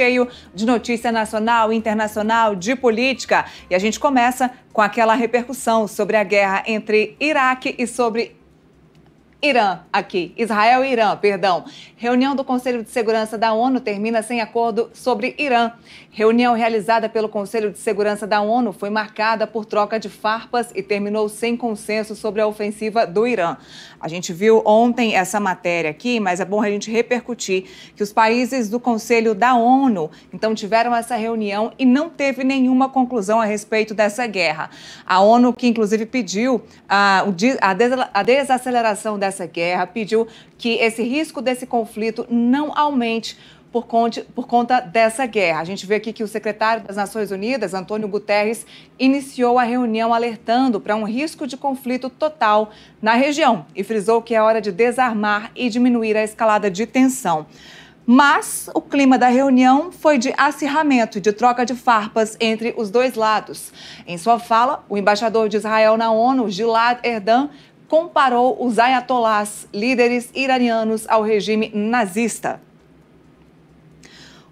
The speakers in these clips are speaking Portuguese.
cheio de notícia nacional e internacional, de política. E a gente começa com aquela repercussão sobre a guerra entre Iraque e sobre Irã aqui, Israel e Irã, perdão. Reunião do Conselho de Segurança da ONU termina sem acordo sobre Irã. Reunião realizada pelo Conselho de Segurança da ONU foi marcada por troca de farpas e terminou sem consenso sobre a ofensiva do Irã. A gente viu ontem essa matéria aqui, mas é bom a gente repercutir que os países do Conselho da ONU então tiveram essa reunião e não teve nenhuma conclusão a respeito dessa guerra. A ONU que inclusive pediu a, a desaceleração dessa dessa guerra, pediu que esse risco desse conflito não aumente. Por, por, conta dessa guerra. A gente vê aqui que o secretário das Nações Unidas, Antônio Guterres, iniciou a reunião alertando para um risco de conflito total na região e frisou que é hora de desarmar e diminuir a escalada de tensão. Mas o clima da reunião foi de acirramento e de troca de farpas entre os dois lados. Em sua fala, o embaixador de Israel na ONU, Gilad Erdan, comparou os ayatolás, líderes iranianos, ao regime nazista.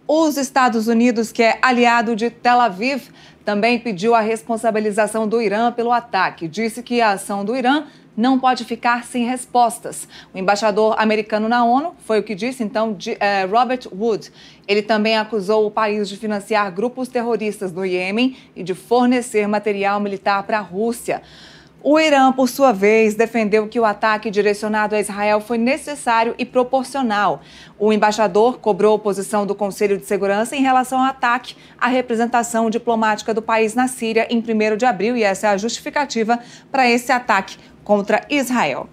Os Estados Unidos, que é aliado de Tel Aviv, também pediu a responsabilização do Irã pelo ataque. Disse que a ação do Irã não pode ficar sem respostas. O embaixador americano na ONU foi o que disse, então, de, eh, Robert Wood. Ele também acusou o país de financiar grupos terroristas no Iêmen e de fornecer material militar para a Rússia. O Irã, por sua vez, defendeu que o ataque direcionado a Israel foi necessário e proporcional. O embaixador cobrou a posição do Conselho de Segurança em relação ao ataque à representação diplomática do país na Síria em 1 de abril, e essa é a justificativa para esse ataque contra Israel.